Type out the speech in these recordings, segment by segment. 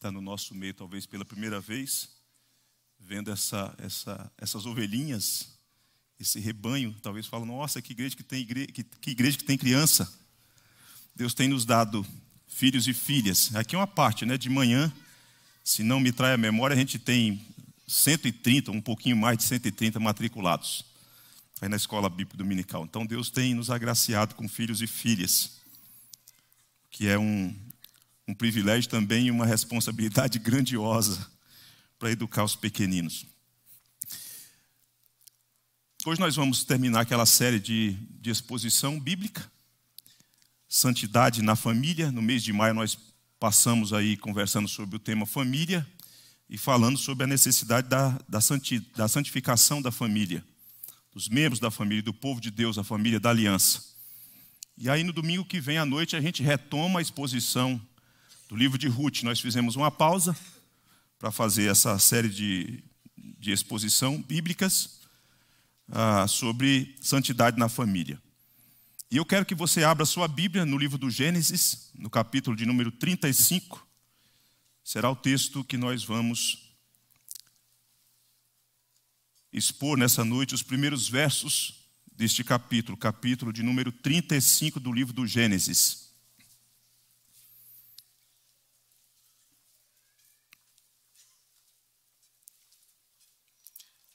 está no nosso meio, talvez pela primeira vez, vendo essa, essa, essas ovelhinhas, esse rebanho, talvez fala Nossa, que igreja que tem igreja, que, que igreja que tem criança. Deus tem nos dado filhos e filhas. Aqui é uma parte, né? De manhã, se não me trai a memória, a gente tem 130, um pouquinho mais de 130 matriculados aí na escola bíblica dominical. Então Deus tem nos agraciado com filhos e filhas, que é um, um privilégio também e uma responsabilidade grandiosa para educar os pequeninos. Hoje nós vamos terminar aquela série de, de exposição bíblica, Santidade na Família. No mês de maio nós passamos aí conversando sobre o tema família e falando sobre a necessidade da, da, santi, da santificação da família, dos membros da família, do povo de Deus, a família da aliança. E aí no domingo que vem à noite a gente retoma a exposição do livro de Ruth, nós fizemos uma pausa para fazer essa série de, de exposição bíblicas ah, sobre santidade na família. E eu quero que você abra sua Bíblia no livro do Gênesis, no capítulo de número 35. Será o texto que nós vamos expor nessa noite, os primeiros versos deste capítulo, capítulo de número 35 do livro do Gênesis.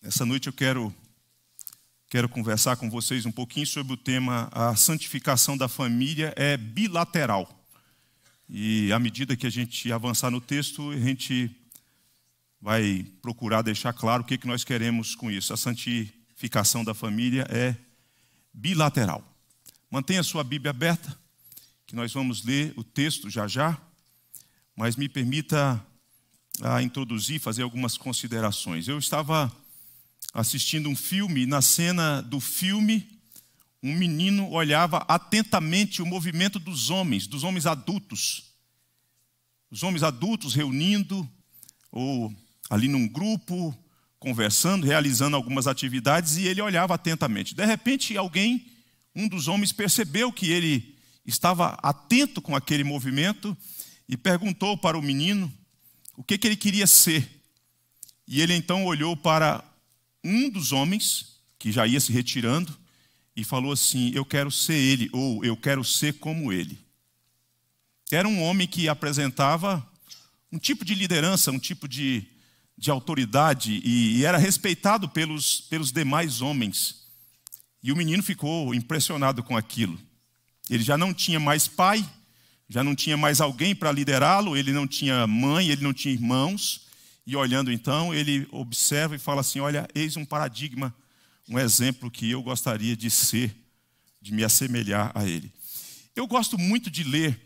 Essa noite eu quero, quero conversar com vocês um pouquinho sobre o tema a santificação da família é bilateral. E à medida que a gente avançar no texto, a gente vai procurar deixar claro o que, é que nós queremos com isso. A santificação da família é bilateral. Mantenha sua Bíblia aberta, que nós vamos ler o texto já já, mas me permita a ah, introduzir, fazer algumas considerações. Eu estava assistindo um filme, e na cena do filme, um menino olhava atentamente o movimento dos homens, dos homens adultos. Os homens adultos reunindo, ou ali num grupo, conversando, realizando algumas atividades, e ele olhava atentamente. De repente, alguém, um dos homens, percebeu que ele estava atento com aquele movimento e perguntou para o menino o que, que ele queria ser. E ele então olhou para um dos homens, que já ia se retirando, e falou assim: Eu quero ser ele, ou eu quero ser como ele. Era um homem que apresentava um tipo de liderança, um tipo de, de autoridade, e, e era respeitado pelos, pelos demais homens. E o menino ficou impressionado com aquilo. Ele já não tinha mais pai, já não tinha mais alguém para liderá-lo, ele não tinha mãe, ele não tinha irmãos. E olhando então, ele observa e fala assim: Olha, eis um paradigma, um exemplo que eu gostaria de ser, de me assemelhar a ele. Eu gosto muito de ler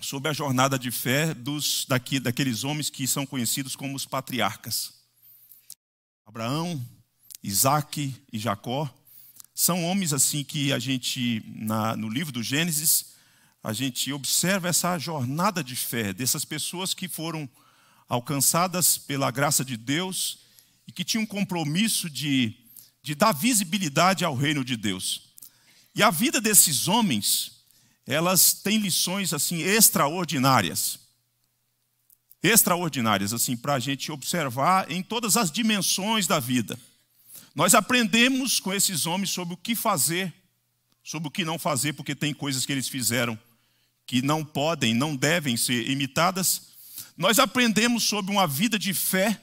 sobre a jornada de fé dos daqui, daqueles homens que são conhecidos como os patriarcas. Abraão, Isaac e Jacó são homens assim que a gente na, no livro do Gênesis a gente observa essa jornada de fé dessas pessoas que foram alcançadas pela graça de Deus e que tinham um compromisso de, de dar visibilidade ao reino de Deus. E a vida desses homens, elas têm lições assim extraordinárias. Extraordinárias, assim, para a gente observar em todas as dimensões da vida. Nós aprendemos com esses homens sobre o que fazer, sobre o que não fazer, porque tem coisas que eles fizeram que não podem, não devem ser imitadas, nós aprendemos sobre uma vida de fé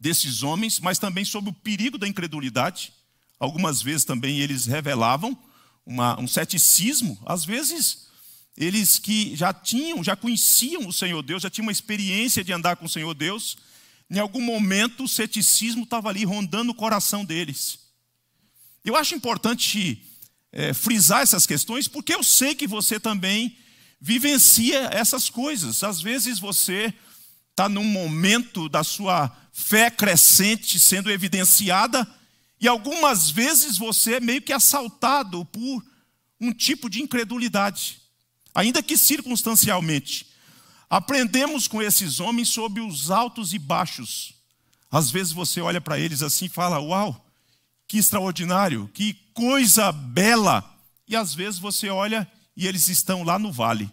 desses homens, mas também sobre o perigo da incredulidade. Algumas vezes também eles revelavam uma, um ceticismo, às vezes eles que já tinham, já conheciam o Senhor Deus, já tinham uma experiência de andar com o Senhor Deus, em algum momento o ceticismo estava ali rondando o coração deles. Eu acho importante é, frisar essas questões, porque eu sei que você também vivencia essas coisas. Às vezes você está num momento da sua fé crescente sendo evidenciada, e algumas vezes você é meio que assaltado por um tipo de incredulidade, ainda que circunstancialmente. Aprendemos com esses homens sobre os altos e baixos. Às vezes você olha para eles assim e fala: Uau, que extraordinário, que coisa bela! E às vezes você olha e eles estão lá no vale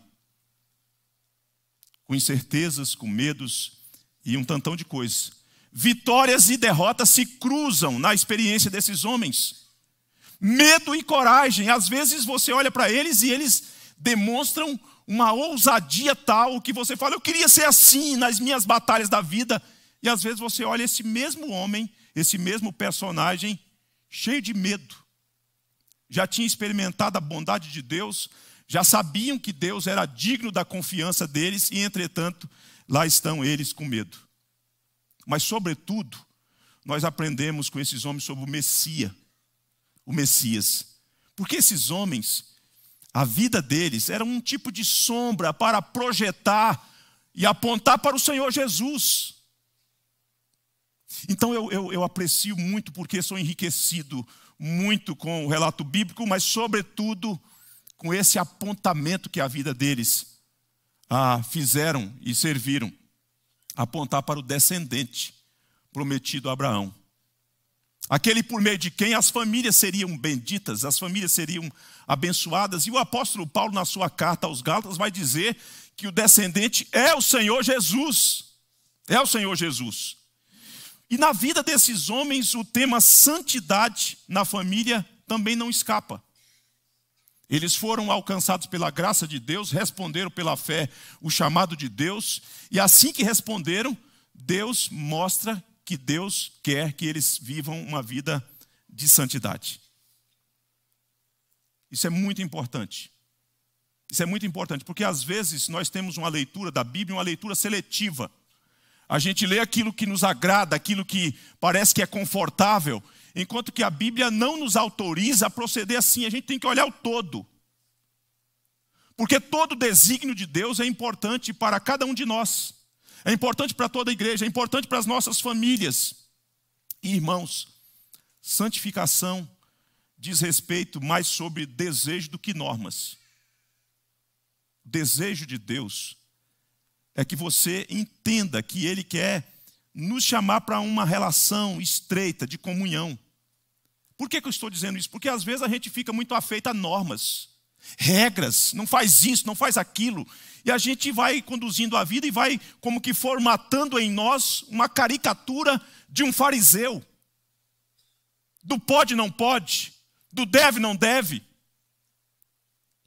com incertezas, com medos e um tantão de coisas. Vitórias e derrotas se cruzam na experiência desses homens. Medo e coragem. Às vezes você olha para eles e eles demonstram uma ousadia tal que você fala, eu queria ser assim nas minhas batalhas da vida. E às vezes você olha esse mesmo homem, esse mesmo personagem, cheio de medo. Já tinha experimentado a bondade de Deus, já sabiam que Deus era digno da confiança deles e, entretanto, lá estão eles com medo. Mas, sobretudo, nós aprendemos com esses homens sobre o Messias, o Messias. Porque esses homens, a vida deles era um tipo de sombra para projetar e apontar para o Senhor Jesus. Então eu, eu, eu aprecio muito porque sou enriquecido muito com o relato bíblico, mas sobretudo com esse apontamento que a vida deles ah, fizeram e serviram apontar para o descendente prometido a Abraão. Aquele por meio de quem as famílias seriam benditas, as famílias seriam abençoadas. E o apóstolo Paulo, na sua carta aos Gálatas, vai dizer que o descendente é o Senhor Jesus. É o Senhor Jesus. E na vida desses homens, o tema santidade na família também não escapa. Eles foram alcançados pela graça de Deus, responderam pela fé o chamado de Deus, e assim que responderam, Deus mostra que Deus quer que eles vivam uma vida de santidade. Isso é muito importante. Isso é muito importante, porque às vezes nós temos uma leitura da Bíblia, uma leitura seletiva. A gente lê aquilo que nos agrada, aquilo que parece que é confortável, enquanto que a Bíblia não nos autoriza a proceder assim, a gente tem que olhar o todo. Porque todo desígnio de Deus é importante para cada um de nós, é importante para toda a igreja, é importante para as nossas famílias. E irmãos, santificação diz respeito mais sobre desejo do que normas. O desejo de Deus é que você entenda que Ele quer nos chamar para uma relação estreita de comunhão. Por que, que eu estou dizendo isso? Porque às vezes a gente fica muito afeito a normas, regras, não faz isso, não faz aquilo. E a gente vai conduzindo a vida e vai como que formatando em nós uma caricatura de um fariseu. Do pode, não pode, do deve, não deve.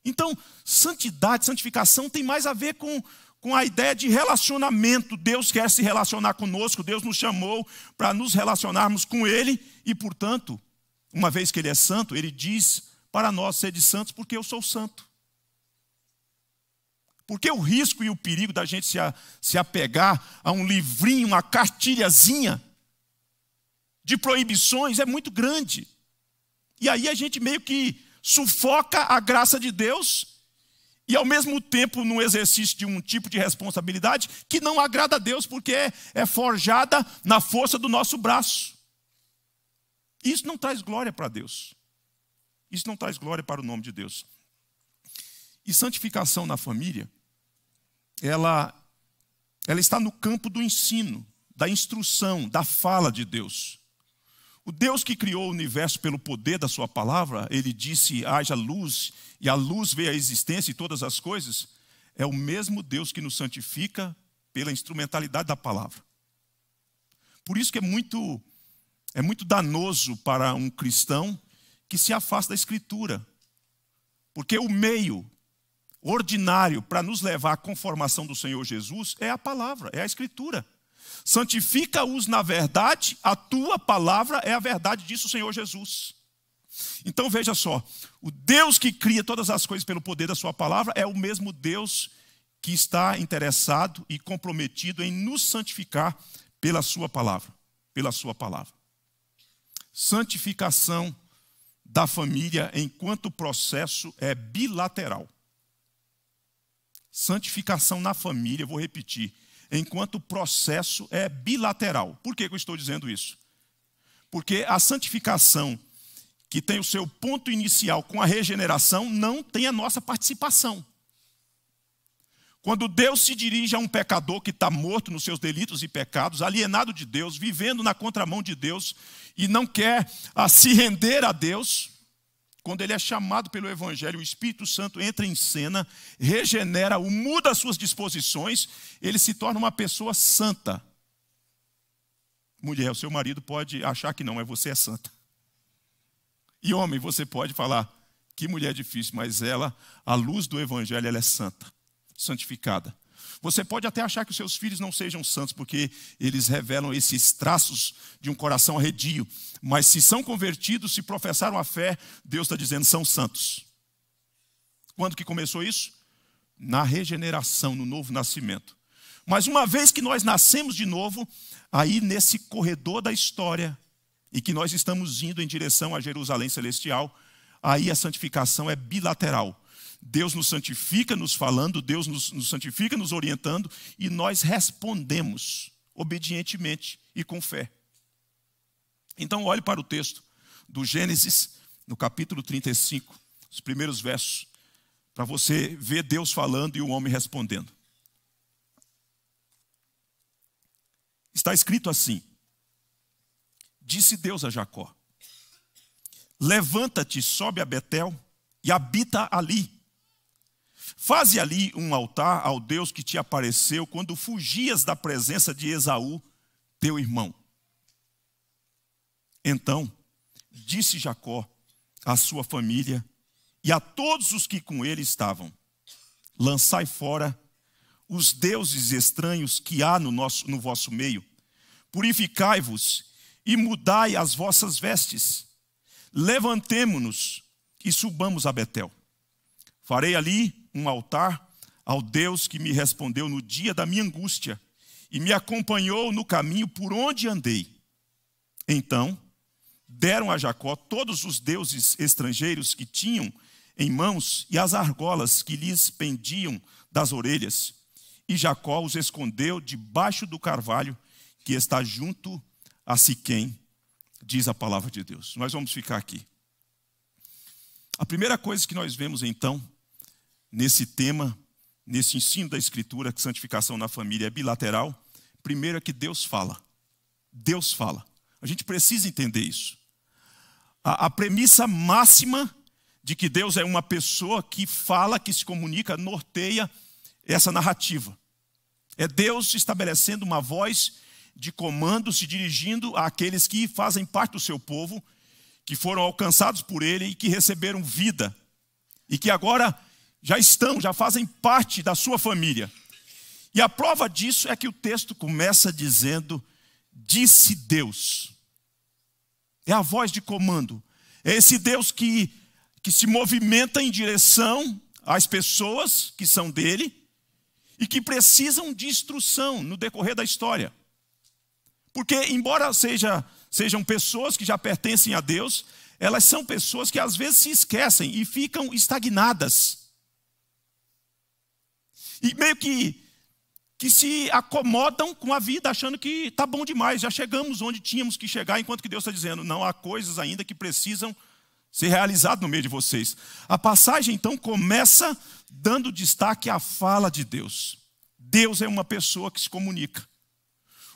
Então, santidade, santificação tem mais a ver com, com a ideia de relacionamento. Deus quer se relacionar conosco, Deus nos chamou para nos relacionarmos com Ele e, portanto, uma vez que ele é santo, ele diz para nós seres santos porque eu sou santo. Porque o risco e o perigo da gente se, a, se apegar a um livrinho, uma cartilhazinha de proibições é muito grande. E aí a gente meio que sufoca a graça de Deus e, ao mesmo tempo, no exercício de um tipo de responsabilidade que não agrada a Deus, porque é, é forjada na força do nosso braço. Isso não traz glória para Deus. Isso não traz glória para o nome de Deus. E santificação na família, ela, ela está no campo do ensino, da instrução, da fala de Deus. O Deus que criou o universo pelo poder da sua palavra, ele disse: haja luz, e a luz vê a existência e todas as coisas, é o mesmo Deus que nos santifica pela instrumentalidade da palavra. Por isso que é muito é muito danoso para um cristão que se afasta da Escritura, porque o meio ordinário para nos levar à conformação do Senhor Jesus é a palavra, é a Escritura. Santifica-os na verdade, a tua palavra é a verdade, disse o Senhor Jesus. Então veja só, o Deus que cria todas as coisas pelo poder da Sua palavra é o mesmo Deus que está interessado e comprometido em nos santificar pela Sua palavra, pela Sua palavra santificação da família enquanto o processo é bilateral. Santificação na família, vou repetir, enquanto o processo é bilateral. Por que, que eu estou dizendo isso? Porque a santificação que tem o seu ponto inicial com a regeneração não tem a nossa participação. Quando Deus se dirige a um pecador que está morto nos seus delitos e pecados, alienado de Deus, vivendo na contramão de Deus e não quer a, ah, se render a Deus, quando ele é chamado pelo Evangelho, o Espírito Santo entra em cena, regenera-o, muda suas disposições, ele se torna uma pessoa santa. Mulher, o seu marido pode achar que não, mas você é santa. E homem, você pode falar, que mulher difícil, mas ela, à luz do Evangelho, ela é santa santificada. Você pode até achar que os seus filhos não sejam santos, porque eles revelam esses traços de um coração arredio. Mas se são convertidos, se professaram a fé, Deus está dizendo são santos. Quando que começou isso? Na regeneração, no novo nascimento. Mas uma vez que nós nascemos de novo, aí nesse corredor da história, e que nós estamos indo em direção a Jerusalém Celestial, aí a santificação é bilateral Deus nos santifica nos falando, Deus nos, nos santifica nos orientando, e nós respondemos obedientemente e com fé. Então, olhe para o texto do Gênesis, no capítulo 35, os primeiros versos, para você ver Deus falando e o homem respondendo. Está escrito assim: Disse Deus a Jacó: Levanta-te, sobe a Betel e habita ali, Faze ali um altar ao Deus que te apareceu quando fugias da presença de Esaú, teu irmão. Então disse Jacó à sua família e a todos os que com ele estavam: Lançai fora os deuses estranhos que há no, nosso, no vosso meio, purificai-vos e mudai as vossas vestes. Levantemo-nos e subamos a Betel. Farei ali um altar ao Deus que me respondeu no dia da minha angústia e me acompanhou no caminho por onde andei. Então, deram a Jacó todos os deuses estrangeiros que tinham em mãos e as argolas que lhes pendiam das orelhas. E Jacó os escondeu debaixo do carvalho que está junto a Siquém, diz a palavra de Deus. Nós vamos ficar aqui. A primeira coisa que nós vemos então nesse tema, nesse ensino da Escritura, que santificação na família é bilateral, primeiro é que Deus fala. Deus fala. A gente precisa entender isso. A, a premissa máxima de que Deus é uma pessoa que fala, que se comunica, norteia essa narrativa. É Deus estabelecendo uma voz de comando, se dirigindo àqueles que fazem parte do seu povo, que foram alcançados por ele e que receberam vida, e que agora já estão, já fazem parte da sua família. E a prova disso é que o texto começa dizendo: Disse Deus. É a voz de comando. É esse Deus que, que se movimenta em direção às pessoas que são dele e que precisam de instrução no decorrer da história. Porque, embora seja, sejam pessoas que já pertencem a Deus, elas são pessoas que às vezes se esquecem e ficam estagnadas e meio que, que se acomodam com a vida, achando que está bom demais, já chegamos onde tínhamos que chegar, enquanto que Deus está dizendo, não, há coisas ainda que precisam ser realizadas no meio de vocês. A passagem então começa dando destaque à fala de Deus. Deus é uma pessoa que se comunica.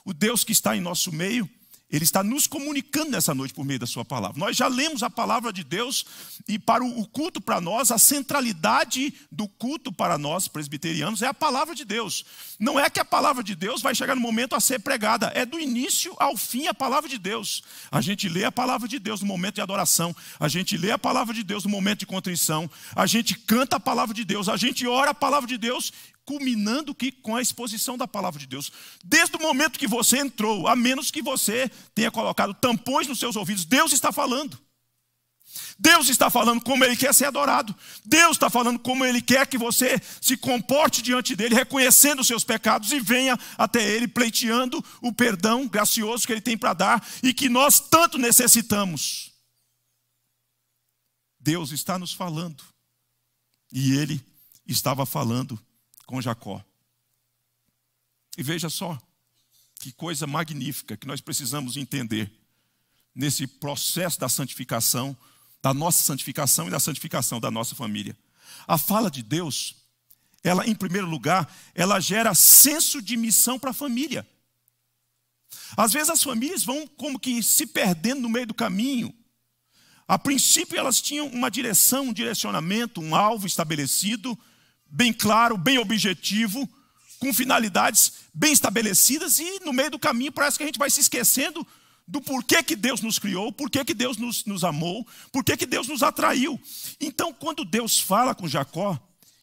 O Deus que está em nosso meio ele está nos comunicando nessa noite por meio da Sua palavra. Nós já lemos a palavra de Deus e, para o culto para nós, a centralidade do culto para nós, presbiterianos, é a palavra de Deus. Não é que a palavra de Deus vai chegar no momento a ser pregada, é do início ao fim a palavra de Deus. A gente lê a palavra de Deus no momento de adoração, a gente lê a palavra de Deus no momento de contrição, a gente canta a palavra de Deus, a gente ora a palavra de Deus culminando que com a exposição da palavra de Deus. Desde o momento que você entrou, a menos que você tenha colocado tampões nos seus ouvidos, Deus está falando. Deus está falando como Ele quer ser adorado. Deus está falando como Ele quer que você se comporte diante dele, reconhecendo os seus pecados e venha até Ele, pleiteando o perdão gracioso que Ele tem para dar e que nós tanto necessitamos. Deus está nos falando e Ele estava falando com Jacó. E veja só, que coisa magnífica que nós precisamos entender nesse processo da santificação, da nossa santificação e da santificação da nossa família. A fala de Deus, ela, em primeiro lugar, ela gera senso de missão para a família. Às vezes as famílias vão como que se perdendo no meio do caminho. A princípio elas tinham uma direção, um direcionamento, um alvo estabelecido, bem claro, bem objetivo, com finalidades bem estabelecidas e no meio do caminho parece que a gente vai se esquecendo do porquê que Deus nos criou, porquê que Deus nos, nos amou, porquê que Deus nos atraiu. Então, quando Deus fala com Jacó,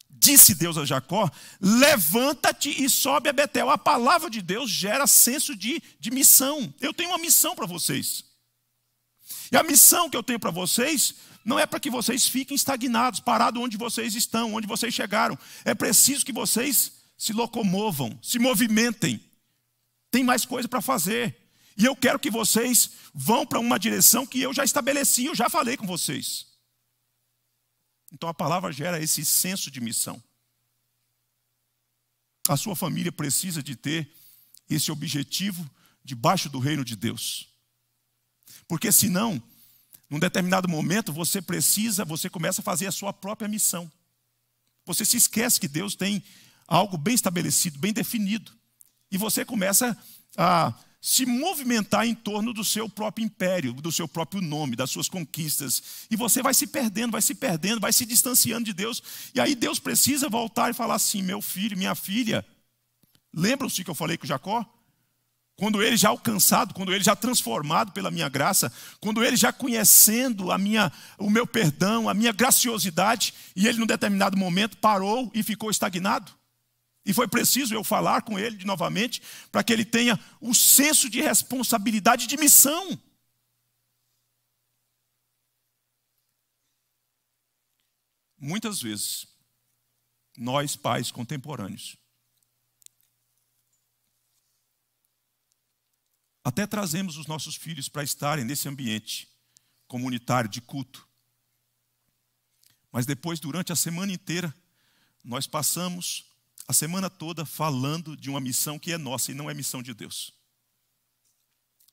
disse Deus a Jacó: levanta-te e sobe a Betel. A palavra de Deus gera senso de, de missão. Eu tenho uma missão para vocês. E a missão que eu tenho para vocês não é para que vocês fiquem estagnados, parados onde vocês estão, onde vocês chegaram. É preciso que vocês se locomovam, se movimentem. Tem mais coisa para fazer. E eu quero que vocês vão para uma direção que eu já estabeleci, eu já falei com vocês. Então a palavra gera esse senso de missão. A sua família precisa de ter esse objetivo debaixo do reino de Deus. Porque senão num determinado momento, você precisa, você começa a fazer a sua própria missão. Você se esquece que Deus tem algo bem estabelecido, bem definido. E você começa a se movimentar em torno do seu próprio império, do seu próprio nome, das suas conquistas. E você vai se perdendo, vai se perdendo, vai se distanciando de Deus. E aí Deus precisa voltar e falar assim: meu filho, minha filha, lembram-se que eu falei com Jacó? quando ele já alcançado, quando ele já transformado pela minha graça, quando ele já conhecendo a minha, o meu perdão, a minha graciosidade, e ele num determinado momento parou e ficou estagnado. E foi preciso eu falar com ele novamente para que ele tenha o senso de responsabilidade de missão. Muitas vezes, nós pais contemporâneos Até trazemos os nossos filhos para estarem nesse ambiente comunitário de culto. Mas depois, durante a semana inteira, nós passamos a semana toda falando de uma missão que é nossa e não é missão de Deus.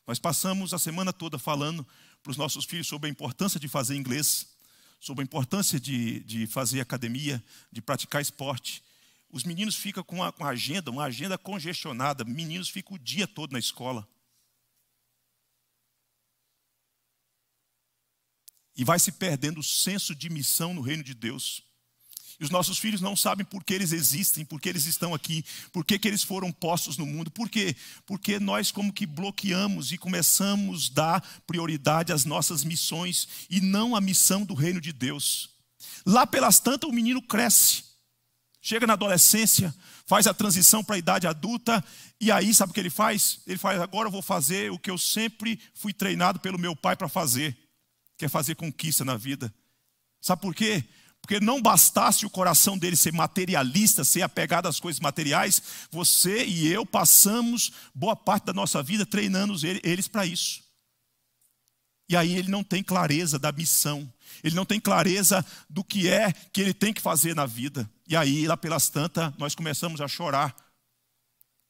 Nós passamos a semana toda falando para os nossos filhos sobre a importância de fazer inglês, sobre a importância de, de fazer academia, de praticar esporte. Os meninos ficam com a, com a agenda, uma agenda congestionada, meninos ficam o dia todo na escola. E vai se perdendo o senso de missão no reino de Deus. E os nossos filhos não sabem por que eles existem, por que eles estão aqui, por que, que eles foram postos no mundo. Por quê? Porque nós como que bloqueamos e começamos a dar prioridade às nossas missões e não à missão do reino de Deus. Lá pelas tantas o menino cresce, chega na adolescência, faz a transição para a idade adulta, e aí sabe o que ele faz? Ele faz, agora eu vou fazer o que eu sempre fui treinado pelo meu pai para fazer quer fazer conquista na vida. Sabe por quê? Porque não bastasse o coração dele ser materialista, ser apegado às coisas materiais, você e eu passamos boa parte da nossa vida treinando eles para isso. E aí ele não tem clareza da missão, ele não tem clareza do que é que ele tem que fazer na vida. E aí, lá pelas tantas, nós começamos a chorar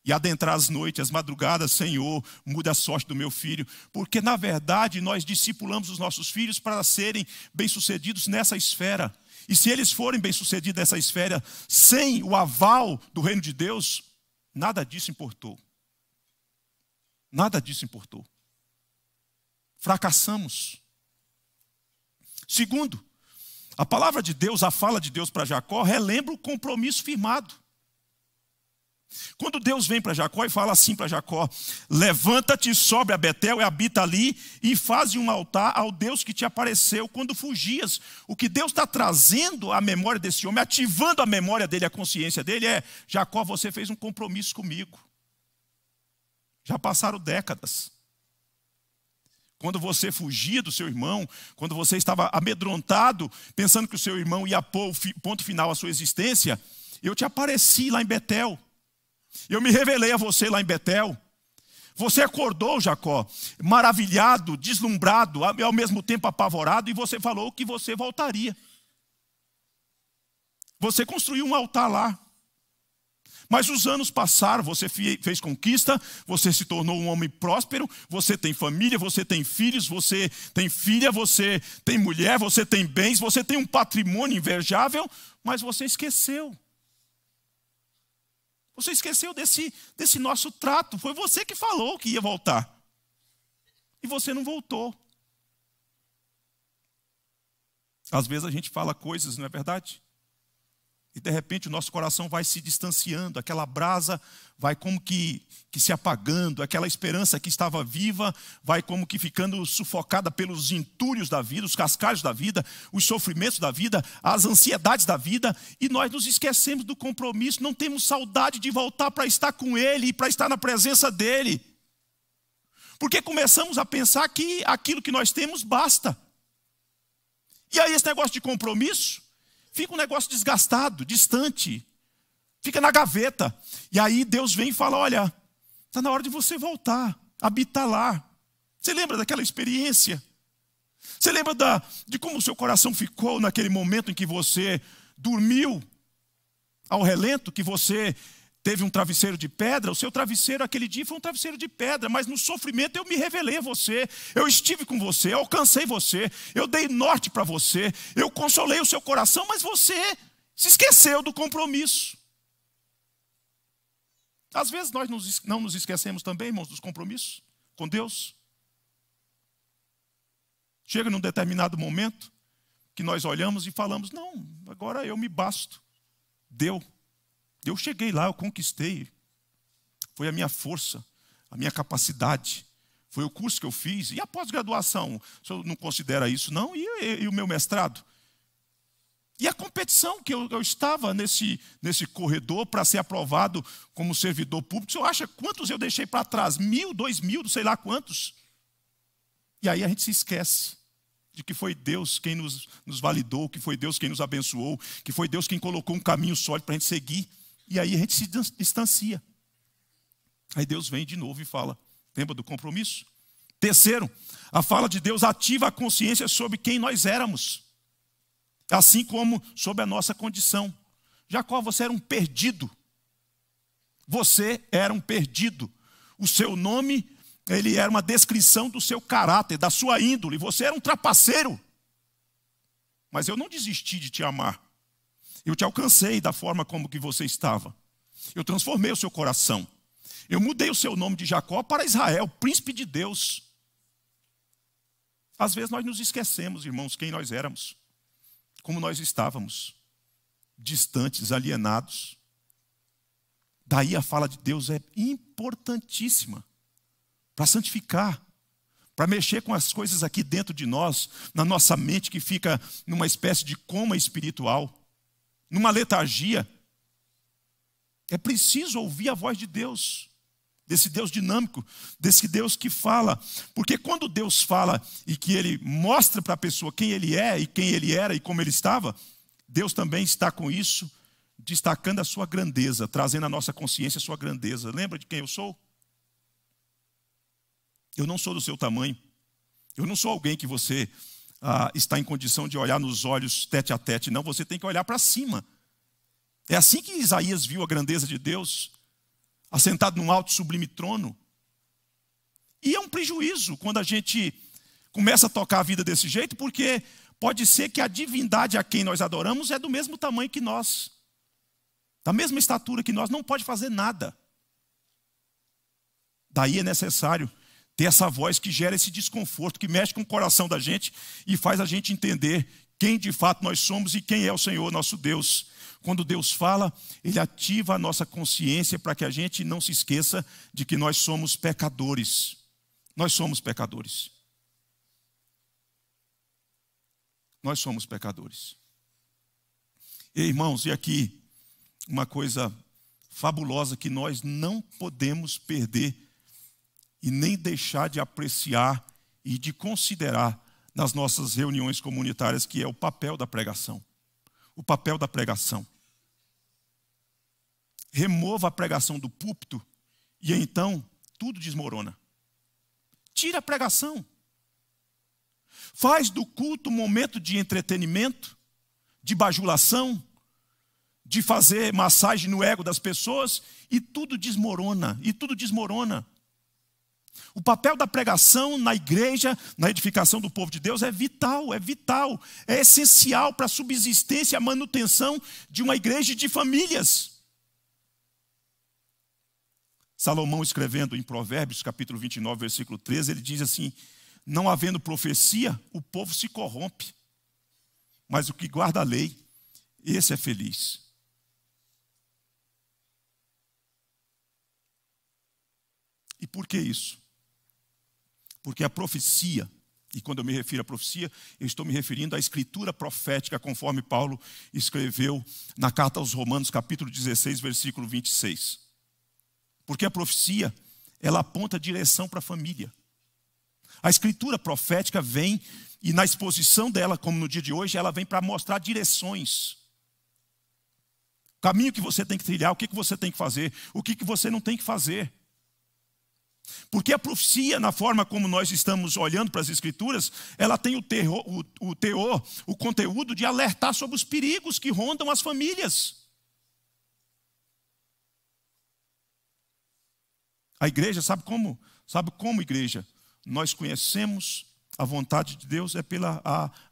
e adentrar as noites, as madrugadas, Senhor, muda a sorte do meu filho, porque na verdade nós discipulamos os nossos filhos para serem bem-sucedidos nessa esfera. E se eles forem bem-sucedidos nessa esfera sem o aval do reino de Deus, nada disso importou. Nada disso importou. Fracassamos. Segundo, a palavra de Deus, a fala de Deus para Jacó, relembra o compromisso firmado. Quando Deus vem para Jacó e fala assim para Jacó: Levanta-te, sobe a Betel e habita ali, e faz um altar ao Deus que te apareceu quando fugias. O que Deus está trazendo à memória desse homem, ativando a memória dele, a consciência dele, é: Jacó, você fez um compromisso comigo. Já passaram décadas. Quando você fugia do seu irmão, quando você estava amedrontado, pensando que o seu irmão ia pôr o ponto final à sua existência, eu te apareci lá em Betel eu me revelei a você lá em Betel. Você acordou, Jacó, maravilhado, deslumbrado, ao mesmo tempo apavorado, e você falou que você voltaria. Você construiu um altar lá. Mas os anos passaram, você fez conquista, você se tornou um homem próspero, você tem família, você tem filhos, você tem filha, você tem mulher, você tem bens, você tem um patrimônio invejável, mas você esqueceu você esqueceu desse, desse nosso trato. Foi você que falou que ia voltar. E você não voltou. Às vezes a gente fala coisas, não é verdade? E de repente o nosso coração vai se distanciando, aquela brasa vai como que, que se apagando, aquela esperança que estava viva vai como que ficando sufocada pelos entulhos da vida, os cascalhos da vida, os sofrimentos da vida, as ansiedades da vida, e nós nos esquecemos do compromisso, não temos saudade de voltar para estar com Ele e para estar na presença dEle, porque começamos a pensar que aquilo que nós temos basta. E aí esse negócio de compromisso fica um negócio desgastado, distante, fica na gaveta. E aí Deus vem e fala: Olha, está na hora de você voltar, habitar lá. Você lembra daquela experiência? Você lembra da, de como o seu coração ficou naquele momento em que você dormiu ao relento, que você teve um travesseiro de pedra, o seu travesseiro aquele dia foi um travesseiro de pedra, mas no sofrimento eu me revelei a você, eu estive com você, eu alcancei você, eu dei norte para você, eu consolei o seu coração, mas você se esqueceu do compromisso. Às vezes nós não nos esquecemos também, irmãos, dos compromissos com Deus. Chega num determinado momento que nós olhamos e falamos: não, agora eu me basto, deu eu cheguei lá, eu conquistei. Foi a minha força, a minha capacidade. Foi o curso que eu fiz. E a pós-graduação? O senhor não considera isso, não? E, e, e, o meu mestrado? E a competição que eu, eu estava nesse, nesse corredor para ser aprovado como servidor público? O senhor acha quantos eu deixei para trás? Mil, dois mil, sei lá quantos? E aí a gente se esquece de que foi Deus quem nos, nos validou, que foi Deus quem nos abençoou, que foi Deus quem colocou um caminho sólido para a gente seguir. E aí a gente se distancia. Aí Deus vem de novo e fala: lembra do compromisso? Terceiro, a fala de Deus ativa a consciência sobre quem nós éramos, assim como sobre a nossa condição. Jacó, você era um perdido. Você era um perdido. O seu nome, ele era uma descrição do seu caráter, da sua índole. Você era um trapaceiro. Mas eu não desisti de te amar. Eu te alcancei da forma como que você estava. Eu transformei o seu coração. Eu mudei o seu nome de Jacó para Israel, príncipe de Deus. Às vezes nós nos esquecemos, irmãos, quem nós éramos, como nós estávamos, distantes, alienados. Daí a fala de Deus é importantíssima para santificar, para mexer com as coisas aqui dentro de nós, na nossa mente que fica numa espécie de coma espiritual numa letargia. É preciso ouvir a voz de Deus, desse Deus dinâmico, desse Deus que fala, porque quando Deus fala e que ele mostra para a pessoa quem ele é e quem ele era e como ele estava, Deus também está com isso, destacando a sua grandeza, trazendo à nossa consciência a sua grandeza. Lembra de quem eu sou? Eu não sou do seu tamanho. Eu não sou alguém que você ah, está em condição de olhar nos olhos tete a tete, não, você tem que olhar para cima. É assim que Isaías viu a grandeza de Deus, assentado num alto sublime trono. E é um prejuízo quando a gente começa a tocar a vida desse jeito, porque pode ser que a divindade a quem nós adoramos é do mesmo tamanho que nós, da mesma estatura que nós, não pode fazer nada. Daí é necessário ter essa voz que gera esse desconforto, que mexe com o coração da gente e faz a gente entender quem de fato nós somos e quem é o Senhor nosso Deus. Quando Deus fala, Ele ativa a nossa consciência para que a gente não se esqueça de que nós somos pecadores. Nós somos pecadores. Nós somos pecadores. E, irmãos, e aqui uma coisa fabulosa que nós não podemos perder e nem deixar de apreciar e de considerar nas nossas reuniões comunitárias, que é o papel da pregação. O papel da pregação. Remova a pregação do púlpito e então tudo desmorona. Tira a pregação. Faz do culto um momento de entretenimento, de bajulação, de fazer massagem no ego das pessoas e tudo desmorona, e tudo desmorona. O papel da pregação na igreja, na edificação do povo de Deus, é vital, é vital, é essencial para a subsistência e a manutenção de uma igreja e de famílias. Salomão, escrevendo em Provérbios, capítulo 29, versículo 13, ele diz assim: Não havendo profecia, o povo se corrompe, mas o que guarda a lei, esse é feliz. E por que isso? Porque a profecia, e quando eu me refiro à profecia, eu estou me referindo à escritura profética, conforme Paulo escreveu na carta aos Romanos, capítulo 16, versículo 26. Porque a profecia, ela aponta direção para a família. A escritura profética vem, e na exposição dela, como no dia de hoje, ela vem para mostrar direções. Caminho que você tem que trilhar, o que, que você tem que fazer, o que, que você não tem que fazer. Porque a profecia, na forma como nós estamos olhando para as Escrituras, ela tem o, o, o teor, o conteúdo de alertar sobre os perigos que rondam as famílias. A igreja, sabe como? Sabe como, igreja? Nós conhecemos a vontade de Deus é pelas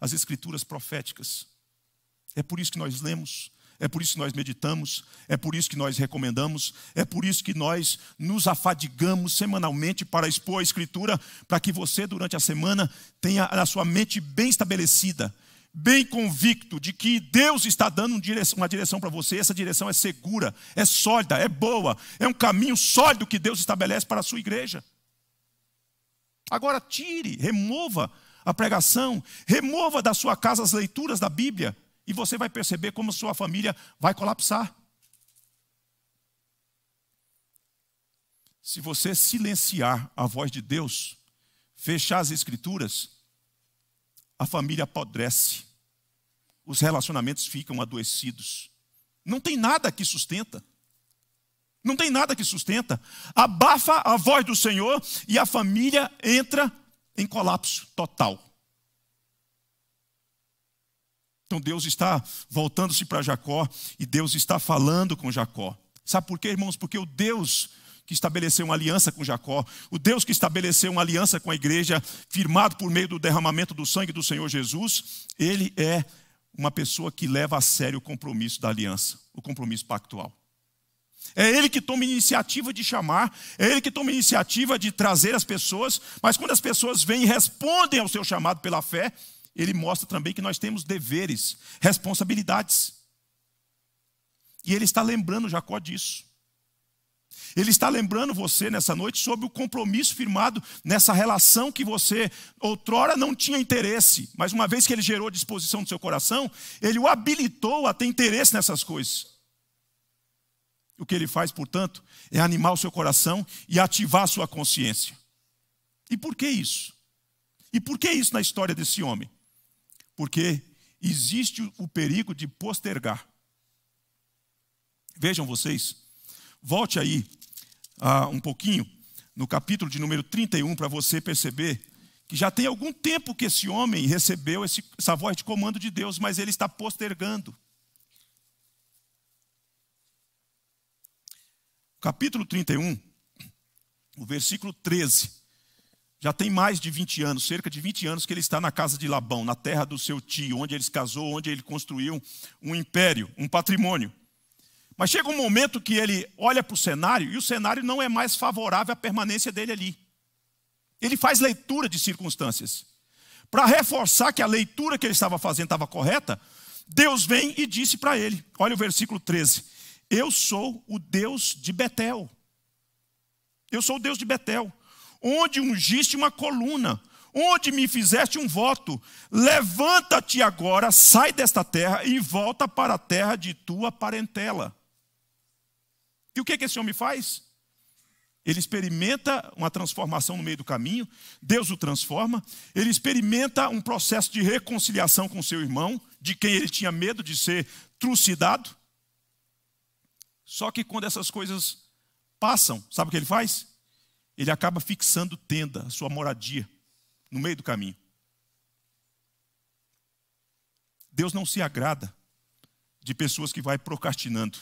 as escrituras proféticas. É por isso que nós lemos, é por isso que nós meditamos, é por isso que nós recomendamos, é por isso que nós nos afadigamos semanalmente para expor a Escritura, para que você, durante a semana, tenha a sua mente bem estabelecida, bem convicto de que Deus está dando uma direção para você, essa direção é segura, é sólida, é boa, é um caminho sólido que Deus estabelece para a sua igreja. Agora, tire, remova a pregação, remova da sua casa as leituras da Bíblia e você vai perceber como sua família vai colapsar. Se você silenciar a voz de Deus, fechar as escrituras, a família apodrece, os relacionamentos ficam adoecidos. Não tem nada que sustenta. Não tem nada que sustenta. Abafa a voz do Senhor e a família entra em colapso total. Então Deus está voltando-se para Jacó e Deus está falando com Jacó. Sabe por quê, irmãos? Porque o Deus que estabeleceu uma aliança com Jacó, o Deus que estabeleceu uma aliança com a igreja, firmado por meio do derramamento do sangue do Senhor Jesus, ele é uma pessoa que leva a sério o compromisso da aliança, o compromisso pactual. É ele que toma iniciativa de chamar, é ele que toma iniciativa de trazer as pessoas, mas quando as pessoas vêm e respondem ao seu chamado pela fé, ele mostra também que nós temos deveres, responsabilidades. E ele está lembrando Jacó disso. Ele está lembrando você nessa noite sobre o compromisso firmado nessa relação que você outrora não tinha interesse, mas uma vez que ele gerou disposição do seu coração, ele o habilitou a ter interesse nessas coisas. O que ele faz, portanto, é animar o seu coração e ativar a sua consciência. E por que isso? E por que isso na história desse homem? porque existe o perigo de postergar. Vejam vocês, volte aí ah, um pouquinho, no capítulo de número 31, para você perceber que já tem algum tempo que esse homem recebeu esse, essa voz de comando de Deus, mas ele está postergando. Capítulo 31, o versículo 13. Já tem mais de 20 anos, cerca de 20 anos, que ele está na casa de Labão, na terra do seu tio, onde ele se casou, onde ele construiu um império, um patrimônio. Mas chega um momento que ele olha para o cenário e o cenário não é mais favorável à permanência dele ali. Ele faz leitura de circunstâncias. Para reforçar que a leitura que ele estava fazendo estava correta, Deus vem e disse para ele: olha o versículo 13: Eu sou o Deus de Betel. Eu sou o Deus de Betel onde ungiste uma coluna, onde me fizeste um voto. Levanta-te agora, sai desta terra e volta para a terra de tua parentela. E o que, que esse homem faz? Ele experimenta uma transformação no meio do caminho, Deus o transforma, ele experimenta um processo de reconciliação com seu irmão, de quem ele tinha medo de ser trucidado. Só que quando essas coisas passam, sabe o que ele faz? ele acaba fixando tenda, sua moradia, no meio do caminho. Deus não se agrada de pessoas que vai procrastinando.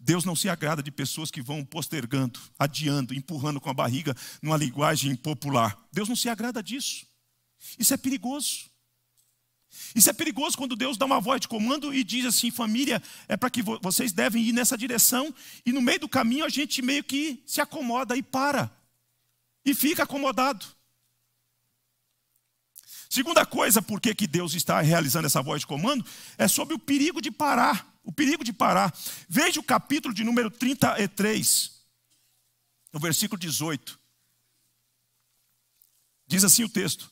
Deus não se agrada de pessoas que vão postergando, adiando, empurrando com a barriga numa linguagem popular. Deus não se agrada disso. Isso é perigoso. Isso é perigoso quando Deus dá uma voz de comando e diz assim: família, é para que vocês devem ir nessa direção, e no meio do caminho a gente meio que se acomoda e para e fica acomodado. Segunda coisa, por que Deus está realizando essa voz de comando? É sobre o perigo de parar. O perigo de parar. Veja o capítulo de número 33, no versículo 18. Diz assim o texto: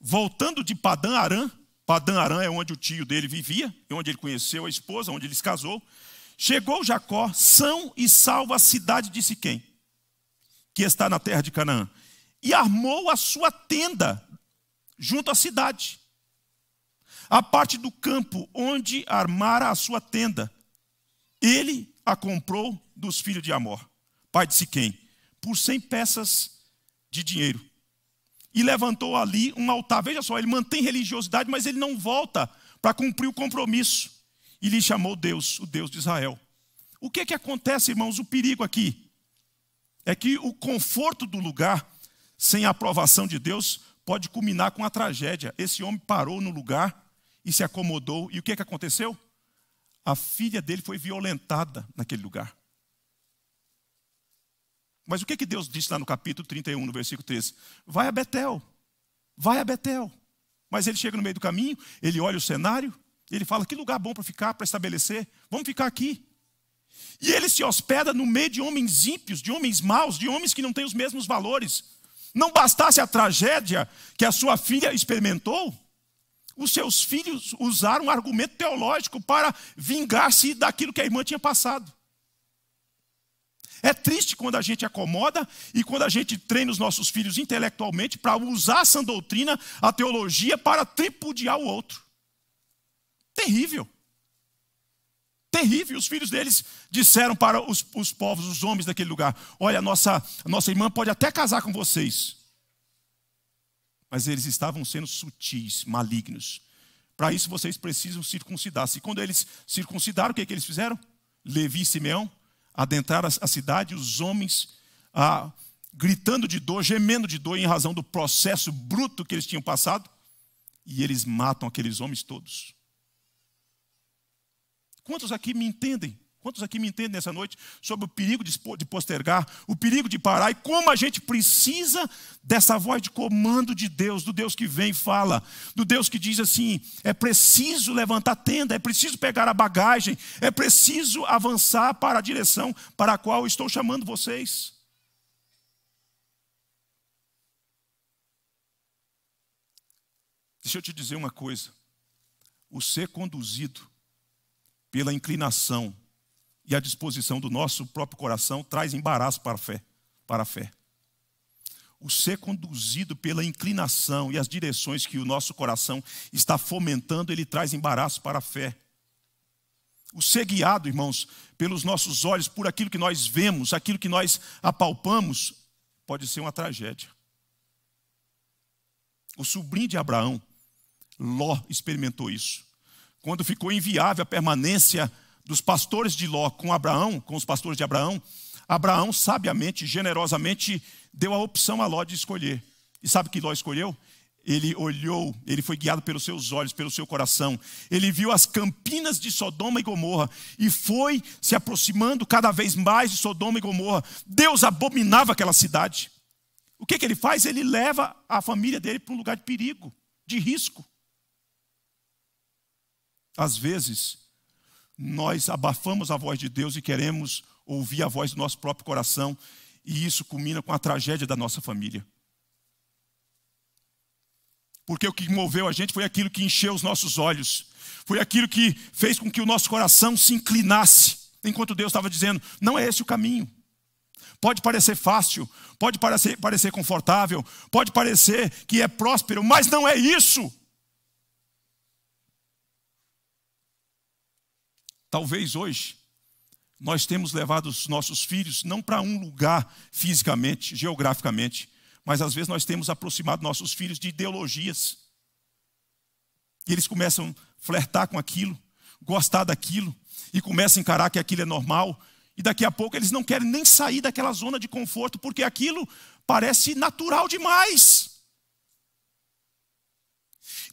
Voltando de Padã Arã, Padã Arã é onde o tio dele vivia, e é onde ele conheceu a esposa, onde ele se casou, chegou Jacó são e salvo à cidade de Siquém que está na terra de Canaã, e armou a sua tenda junto à cidade. A parte do campo onde armara a sua tenda, ele a comprou dos filhos de Amor, pai de Siquém, por cem peças de dinheiro. E levantou ali um altar. Veja só, ele mantém religiosidade, mas ele não volta para cumprir o compromisso. E lhe chamou Deus, o Deus de Israel. O que é que acontece, irmãos? O perigo aqui é que o conforto do lugar, sem a aprovação de Deus, pode culminar com a tragédia. Esse homem parou no lugar e se acomodou. E o que, é que aconteceu? A filha dele foi violentada naquele lugar. Mas o que, é que Deus disse lá no capítulo 31, no versículo 13? Vai a Betel, vai a Betel. Mas ele chega no meio do caminho, ele olha o cenário, ele fala: que lugar bom para ficar, para estabelecer? Vamos ficar aqui. E ele se hospeda no meio de homens ímpios, de homens maus, de homens que não têm os mesmos valores. Não bastasse a tragédia que a sua filha experimentou, os seus filhos usaram um argumento teológico para vingar-se daquilo que a irmã tinha passado. É triste quando a gente acomoda e quando a gente treina os nossos filhos intelectualmente para usar a sã doutrina, a teologia, para tripudiar o outro. Terrível terrível. E os filhos deles disseram para os, os povos, os homens daquele lugar: Olha, a nossa, a nossa irmã pode até casar com vocês. Mas eles estavam sendo sutis, malignos. Para isso vocês precisam circuncidar-se. Quando eles circuncidaram, o que, é que eles fizeram? Levi e Simeão adentraram a cidade, os homens ah, gritando de dor, gemendo de dor em razão do processo bruto que eles tinham passado, e eles matam aqueles homens todos. Quantos aqui me entendem? Quantos aqui me entendem nessa noite sobre o perigo de postergar, o perigo de parar e como a gente precisa dessa voz de comando de Deus, do Deus que vem e fala, do Deus que diz assim: é preciso levantar a tenda, é preciso pegar a bagagem, é preciso avançar para a direção para a qual estou chamando vocês. Deixa eu te dizer uma coisa: o ser conduzido pela inclinação e a disposição do nosso próprio coração traz embaraço para a fé, para a fé. O ser conduzido pela inclinação e as direções que o nosso coração está fomentando, ele traz embaraço para a fé. O ser guiado, irmãos, pelos nossos olhos, por aquilo que nós vemos, aquilo que nós apalpamos, pode ser uma tragédia. O sobrinho de Abraão, Ló, experimentou isso quando ficou inviável a permanência dos pastores de Ló com Abraão, com os pastores de Abraão, Abraão sabiamente, generosamente deu a opção a Ló de escolher. E sabe que Ló escolheu? Ele olhou, ele foi guiado pelos seus olhos, pelo seu coração. Ele viu as campinas de Sodoma e Gomorra e foi se aproximando cada vez mais de Sodoma e Gomorra. Deus abominava aquela cidade. O que, que ele faz? Ele leva a família dele para um lugar de perigo, de risco. Às vezes, nós abafamos a voz de Deus e queremos ouvir a voz do nosso próprio coração, e isso culmina com a tragédia da nossa família. Porque o que moveu a gente foi aquilo que encheu os nossos olhos, foi aquilo que fez com que o nosso coração se inclinasse, enquanto Deus estava dizendo: não é esse o caminho. Pode parecer fácil, pode parecer, parecer confortável, pode parecer que é próspero, mas não é isso. Talvez hoje nós temos levado os nossos filhos não para um lugar fisicamente, geograficamente, mas às vezes nós temos aproximado nossos filhos de ideologias. E eles começam a flertar com aquilo, gostar daquilo, e começam a encarar que aquilo é normal. E daqui a pouco eles não querem nem sair daquela zona de conforto, porque aquilo parece natural demais.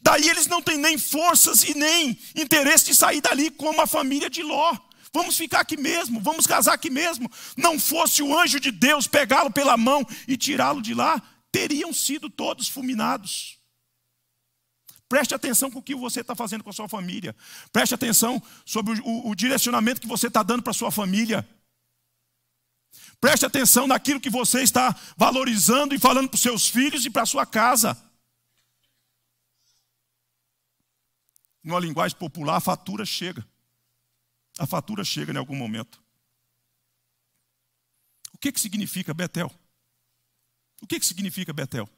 Daí eles não têm nem forças e nem interesse de sair dali como a família de Ló. Vamos ficar aqui mesmo, vamos casar aqui mesmo. Não fosse o anjo de Deus pegá-lo pela mão e tirá-lo de lá, teriam sido todos fulminados. Preste atenção com o que você está fazendo com a sua família. Preste atenção sobre o, o, o direcionamento que você está dando para a sua família. Preste atenção naquilo que você está valorizando e falando para os seus filhos e para a sua casa. numa linguagem popular, a fatura chega. A fatura chega em algum momento. O que, que significa Betel? O que, que significa Betel?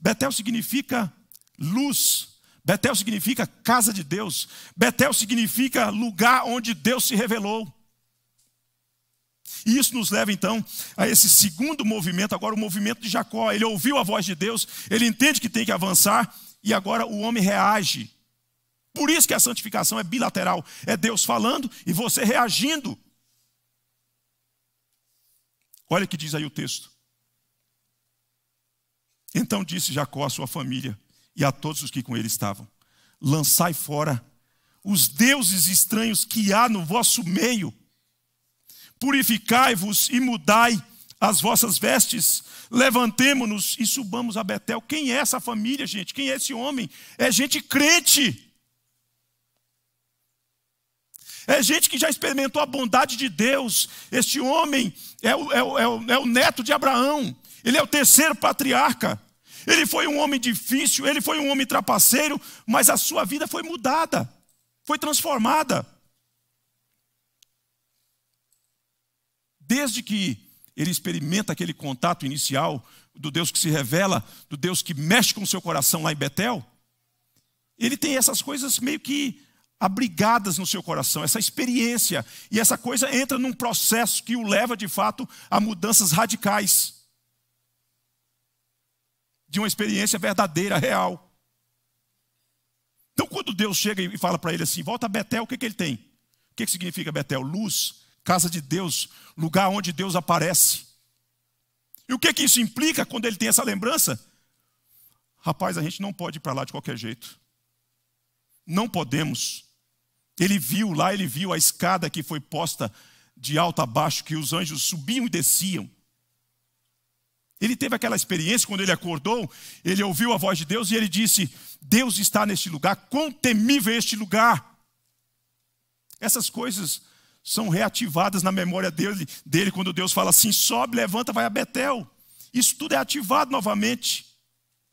Betel significa luz. Betel significa casa de Deus. Betel significa lugar onde Deus se revelou. E isso nos leva então a esse segundo movimento, agora o movimento de Jacó. Ele ouviu a voz de Deus, ele entende que tem que avançar, e agora o homem reage por isso que a santificação é bilateral, é Deus falando e você reagindo. Olha o que diz aí o texto. Então disse Jacó à sua família e a todos os que com ele estavam: Lançai fora os deuses estranhos que há no vosso meio. Purificai-vos e mudai as vossas vestes. Levantemo-nos e subamos a Betel. Quem é essa família, gente? Quem é esse homem? É gente crente. É gente que já experimentou a bondade de Deus. Este homem é o, é o, é o, é o neto de Abraão. Ele é o terceiro patriarca. Ele foi um homem difícil, ele foi um homem trapaceiro, mas a sua vida foi mudada, foi transformada. Desde que ele experimenta aquele contato inicial do Deus que se revela, do Deus que mexe com o seu coração lá em Betel, ele tem essas coisas meio que abrigadas no seu coração, essa experiência. E essa coisa entra num processo que o leva, de fato, a mudanças radicais. De uma experiência verdadeira, real. Então, quando Deus chega e fala para ele assim: volta a Betel, o que, que ele tem? O que, que significa Betel? Luz, casa de Deus, lugar onde Deus aparece. E o que, que isso implica quando ele tem essa lembrança? Rapaz, a gente não pode ir para lá de qualquer jeito. Não podemos ele viu lá, ele viu a escada que foi posta de alto a baixo, que os anjos subiam e desciam. Ele teve aquela experiência quando ele acordou, ele ouviu a voz de Deus e ele disse: Deus está neste lugar, quão temível é este lugar. Essas coisas são reativadas na memória dele, dele quando Deus fala assim: sobe, levanta, vai a Betel. Isso tudo é ativado novamente.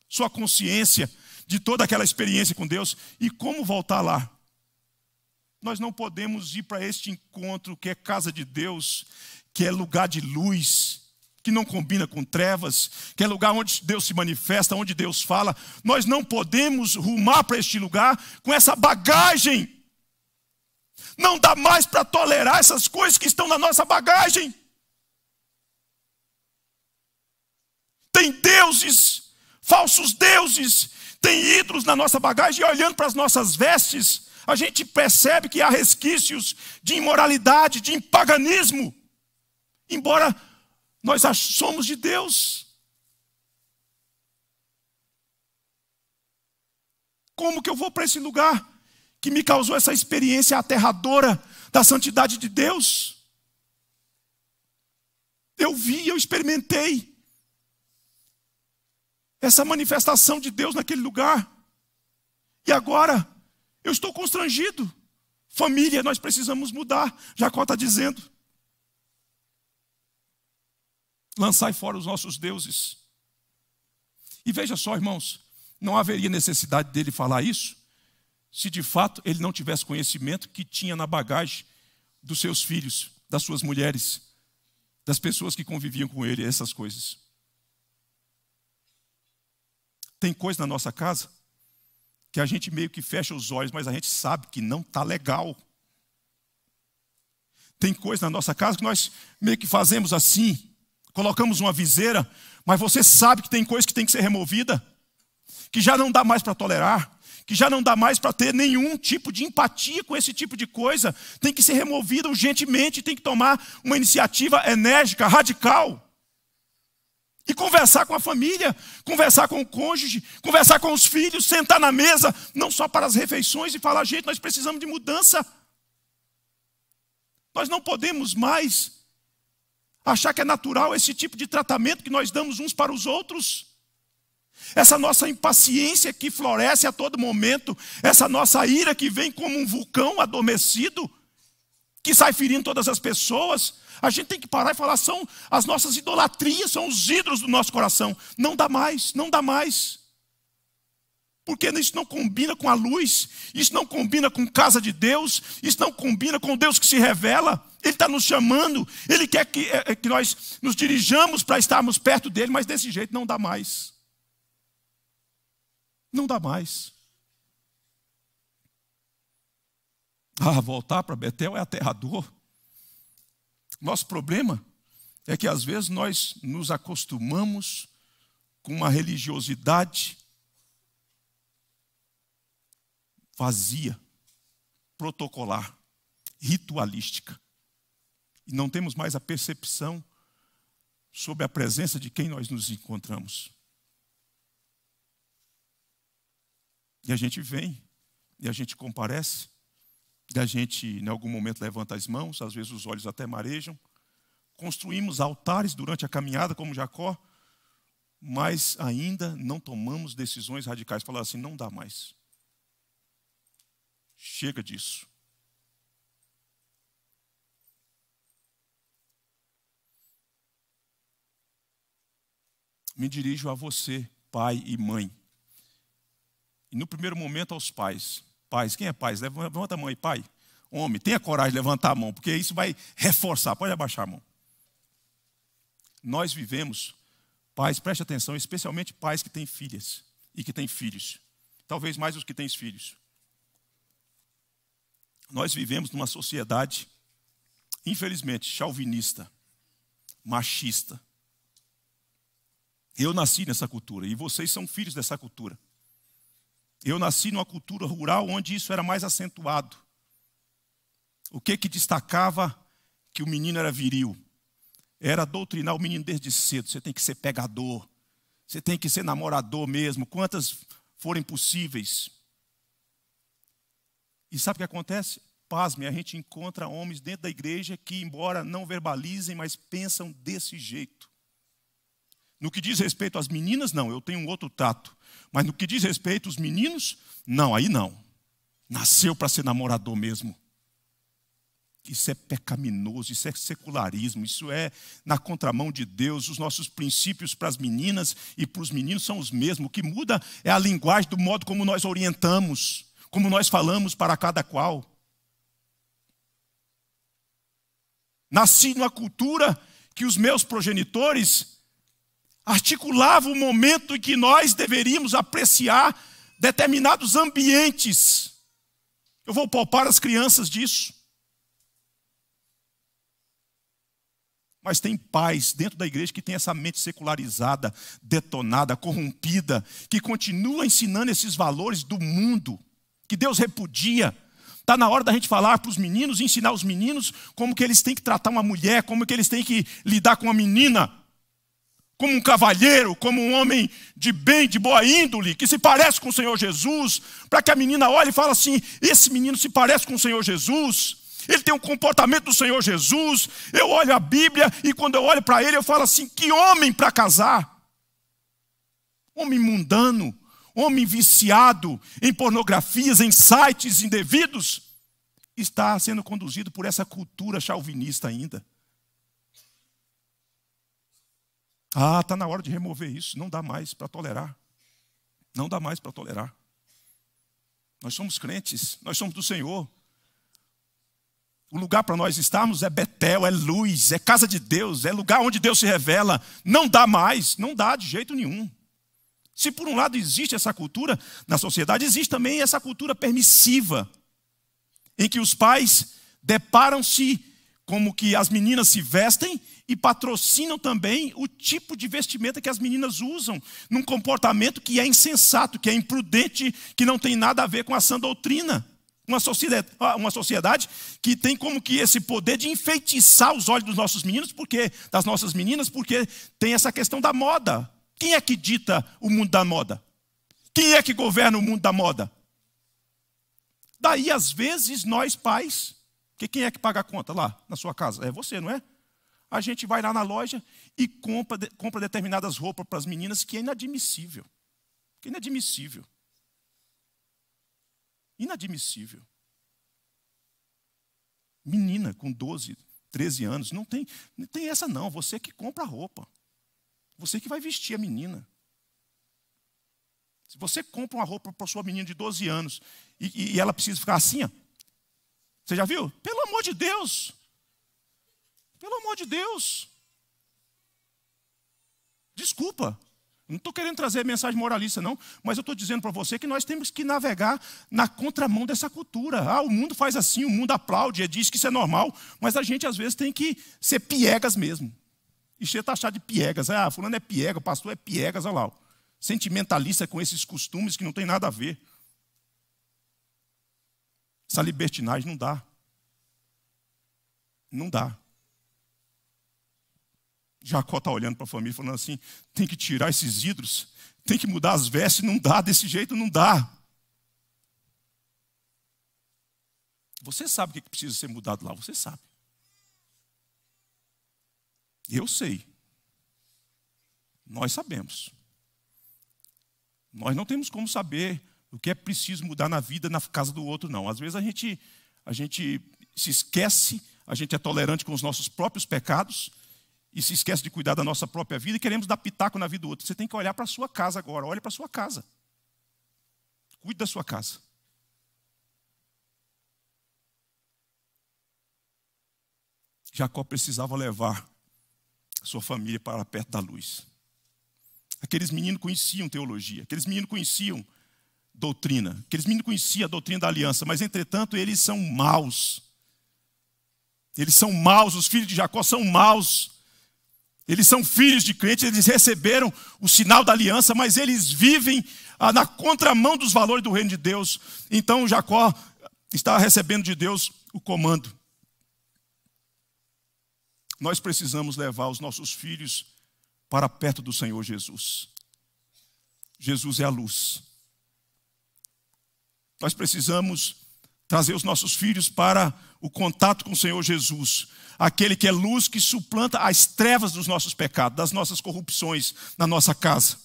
Sua consciência de toda aquela experiência com Deus e como voltar lá nós não podemos ir para este encontro que é casa de Deus, que é lugar de luz, que não combina com trevas, que é lugar onde Deus se manifesta, onde Deus fala. Nós não podemos rumar para este lugar com essa bagagem. Não dá mais para tolerar essas coisas que estão na nossa bagagem. Tem deuses, falsos deuses, tem ídolos na nossa bagagem, e olhando para as nossas vestes, a gente percebe que há resquícios de imoralidade, de paganismo, embora nós somos de Deus. Como que eu vou para esse lugar que me causou essa experiência aterradora da santidade de Deus? Eu vi, eu experimentei essa manifestação de Deus naquele lugar. E agora eu estou constrangido. Família, nós precisamos mudar. Jacó está dizendo. Lançai fora os nossos deuses. E veja só, irmãos, não haveria necessidade dele falar isso se de fato ele não tivesse conhecimento que tinha na bagagem dos seus filhos, das suas mulheres, das pessoas que conviviam com ele, essas coisas. Tem coisa na nossa casa que a gente meio que fecha os olhos, mas a gente sabe que não está legal. Tem coisa na nossa casa que nós meio que fazemos assim, colocamos uma viseira, mas você sabe que tem coisa que tem que ser removida, que já não dá mais para tolerar, que já não dá mais para ter nenhum tipo de empatia com esse tipo de coisa, tem que ser removida urgentemente, tem que tomar uma iniciativa enérgica, radical. E conversar com a família, conversar com o cônjuge, conversar com os filhos, sentar na mesa, não só para as refeições e falar: gente, nós precisamos de mudança. Nós não podemos mais achar que é natural esse tipo de tratamento que nós damos uns para os outros. Essa nossa impaciência que floresce a todo momento, essa nossa ira que vem como um vulcão adormecido que sai ferindo todas as pessoas. A gente tem que parar e falar: são as nossas idolatrias, são os ídolos do nosso coração. Não dá mais, não dá mais. Porque isso não combina com a luz, isso não combina com casa de Deus, isso não combina com Deus que se revela. Ele está nos chamando, ele quer que, é, é que nós nos dirijamos para estarmos perto dele, mas desse jeito não dá mais. Não dá mais. Ah, voltar para Betel é aterrador. Nosso problema é que às vezes nós nos acostumamos com uma religiosidade vazia, protocolar, ritualística. E não temos mais a percepção sobre a presença de quem nós nos encontramos. E a gente vem, e a gente comparece, da gente, em algum momento, levanta as mãos, às vezes os olhos até marejam. Construímos altares durante a caminhada, como Jacó, mas ainda não tomamos decisões radicais. Falar assim, não dá mais. Chega disso. Me dirijo a você, pai e mãe. E no primeiro momento aos pais pais. Quem é pai? Levanta a mão aí, pai. Homem, tenha coragem de levantar a mão, porque isso vai reforçar. Pode abaixar a mão. Nós vivemos, pais, preste atenção, especialmente pais que têm filhas e que têm filhos. Talvez mais os que têm filhos. Nós vivemos numa sociedade, infelizmente, chauvinista, machista. Eu nasci nessa cultura e vocês são filhos dessa cultura. Eu nasci numa cultura rural onde isso era mais acentuado. O que que destacava que o menino era viril? Era doutrinar o menino desde cedo. Você tem que ser pegador. Você tem que ser namorador mesmo. Quantas forem possíveis. E sabe o que acontece? Pasme, a gente encontra homens dentro da igreja que, embora não verbalizem, mas pensam desse jeito. No que diz respeito às meninas, não, eu tenho um outro tato. Mas no que diz respeito aos meninos, não, aí não. Nasceu para ser namorador mesmo. Isso é pecaminoso, isso é secularismo, isso é na contramão de Deus. Os nossos princípios para as meninas e para os meninos são os mesmos. O que muda é a linguagem, do modo como nós orientamos, como nós falamos para cada qual. Nasci numa cultura que os meus progenitores articulava o momento em que nós deveríamos apreciar determinados ambientes. Eu vou poupar as crianças disso. Mas tem pais dentro da igreja que tem essa mente secularizada, detonada, corrompida, que continua ensinando esses valores do mundo, que Deus repudia. Está na hora da gente falar para os meninos, ensinar os meninos como que eles têm que tratar uma mulher, como que eles têm que lidar com uma menina como um cavalheiro, como um homem de bem, de boa índole, que se parece com o Senhor Jesus, para que a menina olhe e fale assim: esse menino se parece com o Senhor Jesus, ele tem o um comportamento do Senhor Jesus. Eu olho a Bíblia e quando eu olho para ele, eu falo assim: que homem para casar! Homem mundano, homem viciado em pornografias, em sites indevidos, está sendo conduzido por essa cultura chauvinista ainda. Ah, está na hora de remover isso, não dá mais para tolerar. Não dá mais para tolerar. Nós somos crentes, nós somos do Senhor. O lugar para nós estarmos é Betel, é luz, é casa de Deus, é lugar onde Deus se revela. Não dá mais, não dá de jeito nenhum. Se por um lado existe essa cultura na sociedade, existe também essa cultura permissiva, em que os pais deparam-se como que as meninas se vestem e patrocinam também o tipo de vestimenta que as meninas usam, num comportamento que é insensato, que é imprudente, que não tem nada a ver com a sã doutrina. Uma sociedade, ah, uma sociedade que tem como que esse poder de enfeitiçar os olhos dos nossos meninos, porque das nossas meninas, porque tem essa questão da moda. Quem é que dita o mundo da moda? Quem é que governa o mundo da moda? Daí às vezes nós pais porque quem é que paga a conta lá na sua casa? É você, não é? A gente vai lá na loja e compra, compra determinadas roupas para as meninas que é inadmissível. Que é inadmissível. Inadmissível. Menina com 12, 13 anos, não tem, não tem essa não. Você que compra a roupa. Você que vai vestir a menina. Se você compra uma roupa para sua menina de 12 anos e, e ela precisa ficar assim, ó, você já viu? Pelo amor de Deus! Pelo amor de Deus! Desculpa, não estou querendo trazer mensagem moralista, não, mas eu estou dizendo para você que nós temos que navegar na contramão dessa cultura. Ah, o mundo faz assim, o mundo aplaude, é, diz que isso é normal, mas a gente às vezes tem que ser piegas mesmo. E ser taxado tá de piegas. Ah, fulano é piega, pastor é piegas, olha lá. Sentimentalista com esses costumes que não tem nada a ver. Essa libertinagem não dá. Não dá. Jacó está olhando para a família falando assim: tem que tirar esses ídolos, tem que mudar as vestes, não dá, desse jeito não dá. Você sabe o que precisa ser mudado lá, você sabe. Eu sei. Nós sabemos. Nós não temos como saber o que é preciso mudar na vida, na casa do outro, não. Às vezes a gente, a gente se esquece, a gente é tolerante com os nossos próprios pecados e se esquece de cuidar da nossa própria vida e queremos dar pitaco na vida do outro. Você tem que olhar para a sua casa agora, olhe para a sua casa. Cuide da sua casa. Jacó precisava levar sua família para perto da luz. Aqueles meninos conheciam teologia, aqueles meninos conheciam doutrina, que eles não conheciam a doutrina da aliança, mas entretanto eles são maus. Eles são maus, os filhos de Jacó são maus. Eles são filhos de crentes, eles receberam o sinal da aliança, mas eles vivem ah, na contramão dos valores do reino de Deus. Então Jacó está recebendo de Deus o comando. Nós precisamos levar os nossos filhos para perto do Senhor Jesus. Jesus é a luz. Nós precisamos trazer os nossos filhos para o contato com o Senhor Jesus, aquele que é luz que suplanta as trevas dos nossos pecados, das nossas corrupções na nossa casa.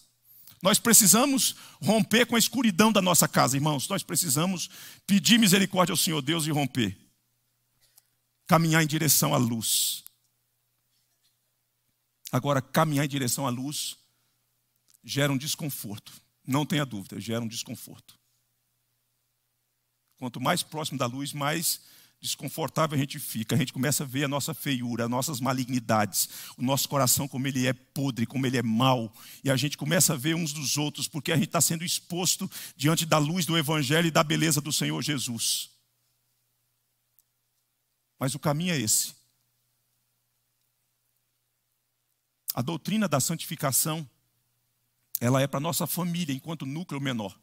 Nós precisamos romper com a escuridão da nossa casa, irmãos. Nós precisamos pedir misericórdia ao Senhor Deus e romper. Caminhar em direção à luz. Agora, caminhar em direção à luz gera um desconforto. Não tenha dúvida, gera um desconforto. Quanto mais próximo da luz, mais desconfortável a gente fica. A gente começa a ver a nossa feiura, as nossas malignidades, o nosso coração como ele é podre, como ele é mau. E a gente começa a ver uns dos outros, porque a gente está sendo exposto diante da luz do Evangelho e da beleza do Senhor Jesus. Mas o caminho é esse. A doutrina da santificação, ela é para nossa família enquanto núcleo menor.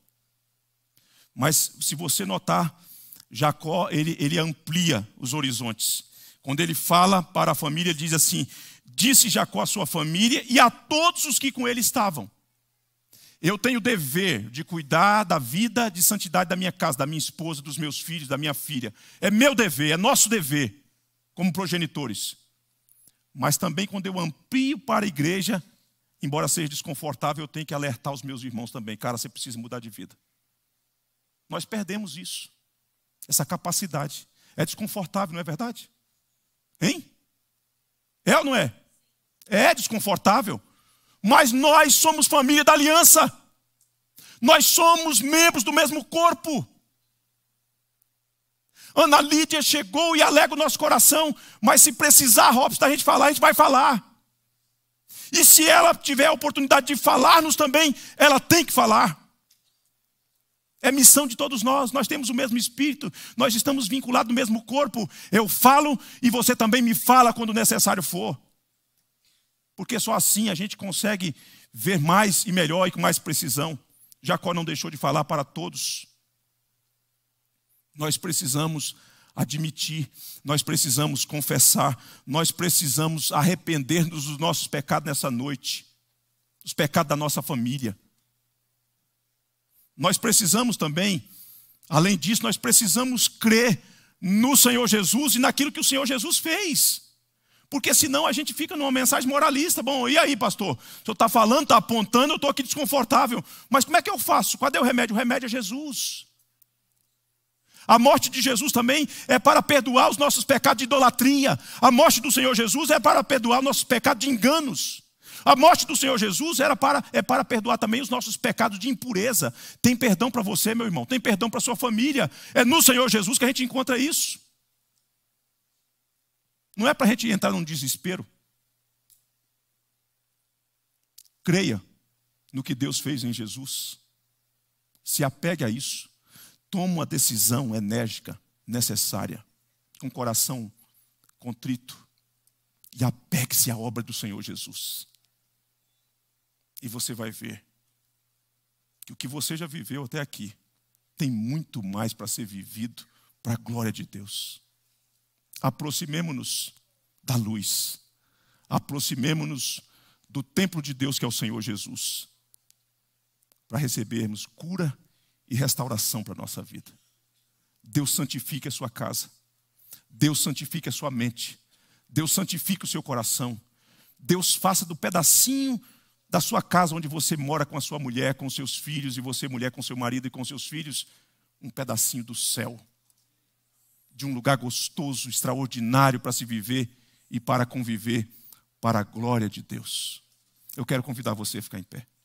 Mas se você notar, Jacó ele, ele amplia os horizontes. Quando ele fala para a família, ele diz assim: Disse Jacó à sua família e a todos os que com ele estavam. Eu tenho o dever de cuidar da vida de santidade da minha casa, da minha esposa, dos meus filhos, da minha filha. É meu dever, é nosso dever, como progenitores. Mas também quando eu amplio para a igreja, embora seja desconfortável, eu tenho que alertar os meus irmãos também. Cara, você precisa mudar de vida. Nós perdemos isso, essa capacidade. É desconfortável, não é verdade? Hein? É ou não é? É desconfortável, mas nós somos família da aliança, nós somos membros do mesmo corpo. Ana Lídia chegou e alega o nosso coração, mas se precisar, Robson, da gente falar, a gente vai falar. E se ela tiver a oportunidade de falar-nos também, ela tem que falar. É missão de todos nós, nós temos o mesmo espírito, nós estamos vinculados no mesmo corpo. Eu falo e você também me fala quando necessário for. Porque só assim a gente consegue ver mais e melhor e com mais precisão. Jacó não deixou de falar para todos. Nós precisamos admitir, nós precisamos confessar, nós precisamos arrepender-nos dos nossos pecados nessa noite, dos pecados da nossa família nós precisamos também, além disso, nós precisamos crer no Senhor Jesus e naquilo que o Senhor Jesus fez. Porque senão a gente fica numa mensagem moralista. Bom, e aí, pastor? O senhor está falando, está apontando, eu estou aqui desconfortável. Mas como é que eu faço? Cadê o remédio? O remédio é Jesus. A morte de Jesus também é para perdoar os nossos pecados de idolatria. A morte do Senhor Jesus é para perdoar os nossos pecados de enganos. A morte do Senhor Jesus era para, é para perdoar também os nossos pecados de impureza. Tem perdão para você, meu irmão, tem perdão para sua família. É no Senhor Jesus que a gente encontra isso. Não é para a gente entrar num desespero. Creia no que Deus fez em Jesus. Se apegue a isso. Toma uma decisão enérgica, necessária, com coração contrito. E apegue-se à obra do Senhor Jesus e você vai ver que o que você já viveu até aqui tem muito mais para ser vivido para a glória de Deus. Aproximemo-nos da luz, aproximemo-nos do templo de Deus que é o Senhor Jesus, para recebermos cura e restauração para a nossa vida. Deus santifique a sua casa, Deus santifique a sua mente, Deus santifique o seu coração, Deus faça do pedacinho da sua casa onde você mora com a sua mulher, com seus filhos, e você, mulher, com seu marido e com seus filhos, um pedacinho do céu, de um lugar gostoso, extraordinário para se viver e para conviver para a glória de Deus. Eu quero convidar você a ficar em pé.